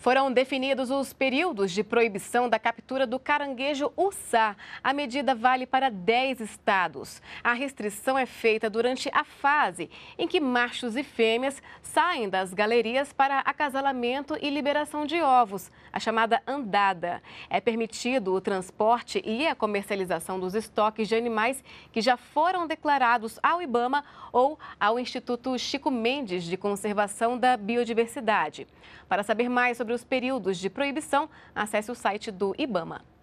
Foram definidos os períodos de proibição da captura do caranguejo ursá. A medida vale para 10 estados. A restrição é feita durante a fase em que machos e fêmeas saem das galerias para acasalamento e liberação de ovos, a chamada andada. É permitido o transporte e a comercialização dos estoques de animais que já foram declarados ao IBAMA ou ao Instituto Chico Mendes de Conservação da Biodiversidade. Para saber mais sobre sobre os períodos de proibição, acesse o site do IBAMA.